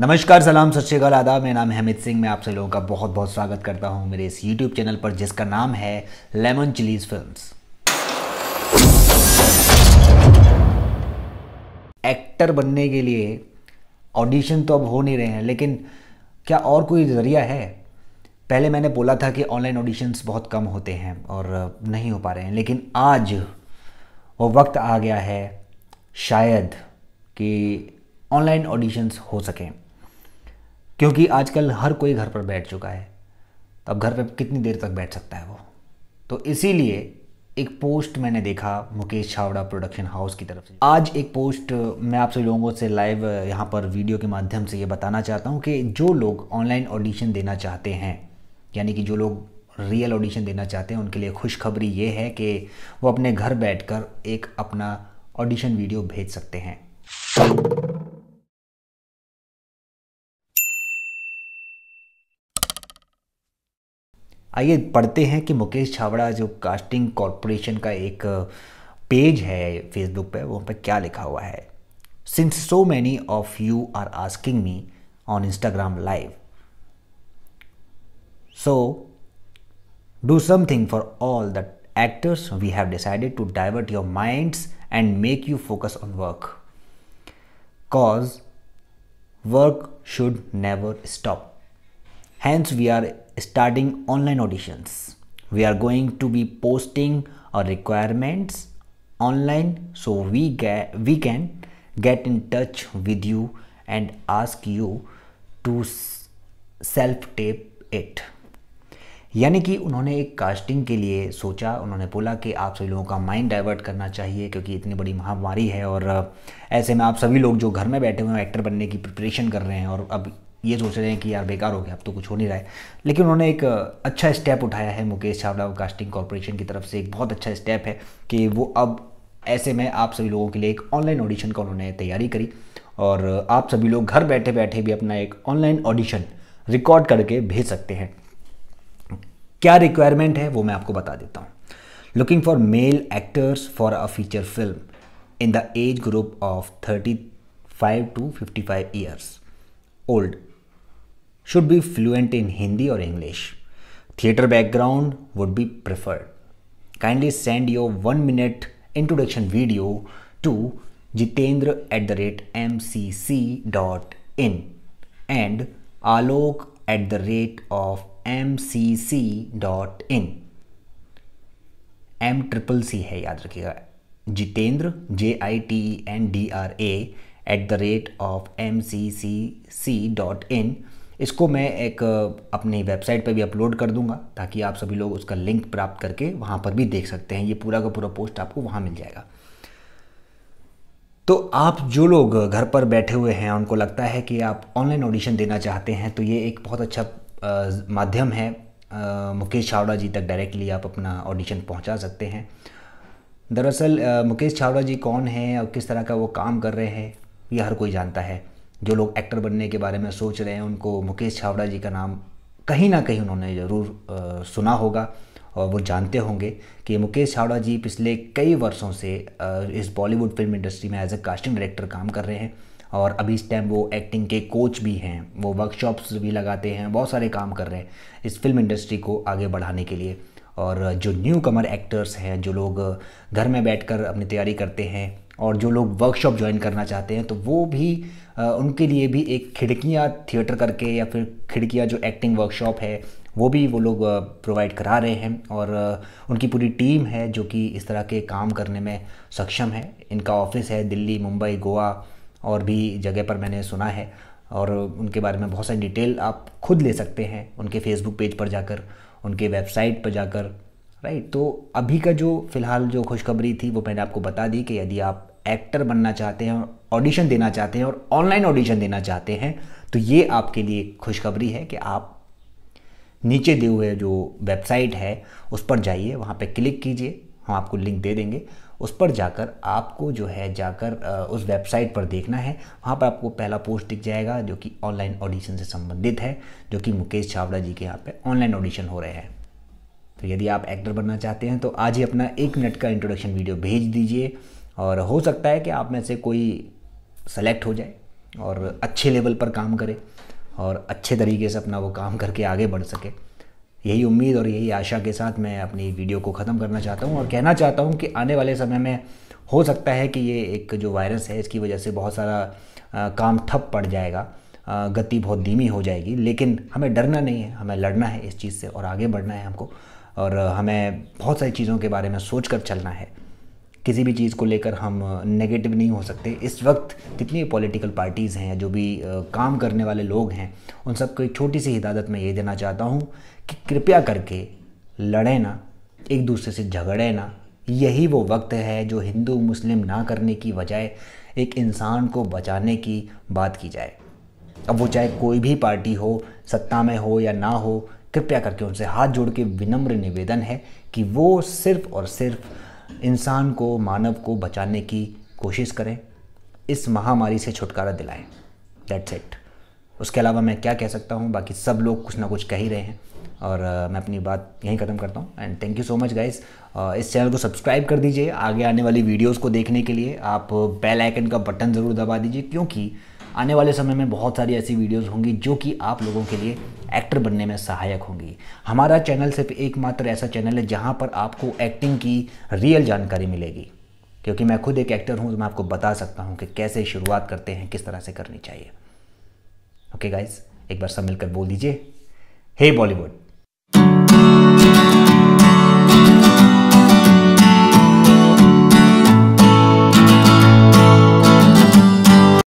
नमस्कार सलाम सत श्रीकाल आदाब मेरा नाम अहमित सिंह मैं आप सभी लोगों का बहुत बहुत स्वागत करता हूं मेरे इस यूट्यूब चैनल पर जिसका नाम है लेमन चिलीज फिल्म्स एक्टर बनने के लिए ऑडिशन तो अब हो नहीं रहे हैं लेकिन क्या और कोई ज़रिया है पहले मैंने बोला था कि ऑनलाइन ऑडिशंस बहुत कम होते हैं और नहीं हो पा रहे हैं लेकिन आज वो वक्त आ गया है शायद कि ऑनलाइन ऑडिशंस हो सकें क्योंकि आजकल हर कोई घर पर बैठ चुका है तो अब घर पर कितनी देर तक बैठ सकता है वो तो इसीलिए एक पोस्ट मैंने देखा मुकेश छावड़ा प्रोडक्शन हाउस की तरफ से आज एक पोस्ट मैं आपसे लोगों से लाइव यहाँ पर वीडियो के माध्यम से ये बताना चाहता हूँ कि जो लोग ऑनलाइन ऑडिशन देना चाहते हैं यानी कि जो लोग रियल ऑडिशन देना चाहते हैं उनके लिए खुशखबरी ये है कि वो अपने घर बैठकर एक अपना ऑडिशन वीडियो भेज सकते हैं आइए पढ़ते हैं कि मुकेश छावड़ा जो कास्टिंग कॉरपोरेशन का एक पेज है फेसबुक पे वहाँ पे क्या लिखा हुआ है since so many of you are asking me on Instagram live so do something for all the actors we have decided to divert your minds and make you focus on work cause work should never stop hence we are starting online auditions we are going to be posting our requirements online so we get we can get in touch with you and ask you to self tape it यानी कि उन्होंने एक casting के लिए सोचा उन्होंने बोला कि आप सभी लोगों का माइंड डाइवर्ट करना चाहिए क्योंकि इतनी बड़ी महामारी है और ऐसे में आप सभी लोग जो घर में बैठे हुए हैं एक्टर बनने की प्रिपरेशन कर रहे हैं और अब ये सोच रहे हैं कि यार बेकार हो गया अब तो कुछ हो नहीं रहा है लेकिन उन्होंने एक अच्छा स्टेप उठाया है मुकेश चावला कास्टिंग कॉरपोरेशन की तरफ से एक बहुत अच्छा स्टेप है कि वो अब ऐसे में आप सभी लोगों के लिए एक ऑनलाइन ऑडिशन का उन्होंने तैयारी करी और आप सभी लोग घर बैठे बैठे भी अपना एक ऑनलाइन ऑडिशन रिकॉर्ड करके भेज सकते हैं क्या रिक्वायरमेंट है वो मैं आपको बता देता हूँ looking for male actors for a feature film in the age group of thirty five to fifty five years old should be fluent in Hindi or English. Theatre background would be preferred. Kindly send your one minute introduction video to jitendra at the rate mcc.in and alok at the rate of mcc.in. M triple C है याद रखिएगा Jitendra J I T N D R A at the rate of M C C C dot in इसको मैं एक अपनी website पर भी upload कर दूंगा ताकि आप सभी लोग उसका लिंक प्राप्त करके वहाँ पर भी देख सकते हैं ये पूरा का पूरा पोस्ट आपको वहाँ मिल जाएगा तो आप जो लोग घर पर बैठे हुए हैं उनको लगता है कि आप ऑनलाइन ऑडिशन देना चाहते हैं तो ये एक बहुत अच्छा माध्यम है मुकेश छावड़ा जी तक डायरेक्टली आप अपना ऑडिशन पहुंचा सकते हैं दरअसल मुकेश छावड़ा जी कौन हैं और किस तरह का वो काम कर रहे हैं ये हर कोई जानता है जो लोग एक्टर बनने के बारे में सोच रहे हैं उनको मुकेश छावड़ा जी का नाम कहीं ना कहीं उन्होंने ज़रूर सुना होगा और वो जानते होंगे कि मुकेश छावड़ा जी पिछले कई वर्षों से इस बॉलीवुड फिल्म इंडस्ट्री में एज अ कास्टिंग डायरेक्टर काम कर रहे हैं और अभी इस टाइम वो एक्टिंग के कोच भी हैं वो वर्कशॉप्स भी लगाते हैं बहुत सारे काम कर रहे हैं इस फिल्म इंडस्ट्री को आगे बढ़ाने के लिए और जो न्यू कमर एक्टर्स हैं जो लोग घर में बैठकर अपनी तैयारी करते हैं और जो लोग वर्कशॉप ज्वाइन करना चाहते हैं तो वो भी उनके लिए भी एक खिड़कियाँ थिएटर करके या फिर खिड़कियाँ जो एक्टिंग वर्कशॉप है वो भी वो लोग प्रोवाइड करा रहे हैं और उनकी पूरी टीम है जो कि इस तरह के काम करने में सक्षम है इनका ऑफिस है दिल्ली मुंबई गोवा और भी जगह पर मैंने सुना है और उनके बारे में बहुत सारी डिटेल आप खुद ले सकते हैं उनके फेसबुक पेज पर जाकर उनके वेबसाइट पर जाकर राइट तो अभी का जो फ़िलहाल जो खुशखबरी थी वो मैंने आपको बता दी कि यदि आप एक्टर बनना चाहते हैं और ऑडिशन देना चाहते हैं और ऑनलाइन ऑडिशन देना चाहते हैं तो ये आपके लिए खुशखबरी है कि आप नीचे दिए हुए जो वेबसाइट है उस पर जाइए वहाँ पे क्लिक कीजिए हम आपको लिंक दे देंगे उस पर जाकर आपको जो है जाकर उस वेबसाइट पर देखना है वहाँ पर आपको पहला पोस्ट दिख जाएगा जो कि ऑनलाइन ऑडिशन से संबंधित है जो कि मुकेश छावड़ा जी के यहाँ पे ऑनलाइन ऑडिशन हो रहे हैं तो यदि आप एक्टर बनना चाहते हैं तो आज ही अपना एक मिनट का इंट्रोडक्शन वीडियो भेज दीजिए और हो सकता है कि आप में से कोई सेलेक्ट हो जाए और अच्छे लेवल पर काम करे और अच्छे तरीके से अपना वो काम करके आगे बढ़ सके यही उम्मीद और यही आशा के साथ मैं अपनी वीडियो को ख़त्म करना चाहता हूँ और कहना चाहता हूँ कि आने वाले समय में हो सकता है कि ये एक जो वायरस है इसकी वजह से बहुत सारा काम ठप पड़ जाएगा गति बहुत धीमी हो जाएगी लेकिन हमें डरना नहीं है हमें लड़ना है इस चीज़ से और आगे बढ़ना है हमको और हमें बहुत सारी चीज़ों के बारे में सोच कर चलना है किसी भी चीज़ को लेकर हम नेगेटिव नहीं हो सकते इस वक्त जितनी पॉलिटिकल पार्टीज़ हैं जो भी काम करने वाले लोग हैं उन सबको एक छोटी सी हिदायत मैं ये देना चाहता हूँ कि कृपया करके लड़े ना एक दूसरे से झगड़े ना यही वो वक्त है जो हिंदू मुस्लिम ना करने की बजाय एक इंसान को बचाने की बात की जाए अब वो चाहे कोई भी पार्टी हो सत्ता में हो या ना हो कृपया करके उनसे हाथ जोड़ के विनम्र निवेदन है कि वो सिर्फ और सिर्फ इंसान को मानव को बचाने की कोशिश करें इस महामारी से छुटकारा दिलाएं दैट्स इट उसके अलावा मैं क्या कह सकता हूँ बाकी सब लोग कुछ ना कुछ कह ही रहे हैं और मैं अपनी बात यहीं ख़त्म करता हूँ and thank you so much guys इस चैनल को सब्सक्राइब कर दीजिए आगे आने वाली वीडियोस को देखने के लिए आप बेल आइकन का बटन ज़रूर दबा दीजिए क्योंकि आने वाले समय में बहुत सारी ऐसी वीडियोस होंगी जो कि आप लोगों के लिए एक्टर बनने में सहायक होंगी हमारा चैनल सिर्फ एकमात्र ऐसा चैनल है जहाँ पर आपको एक्टिंग की रियल जानकारी मिलेगी क्योंकि मैं खुद एक एक्टर हूँ तो मैं आपको बता सकता हूँ कि कैसे शुरुआत करते हैं किस तरह से करनी चाहिए ओके गाइज एक बार सब मिलकर बोल दीजिए हे बॉलीवुड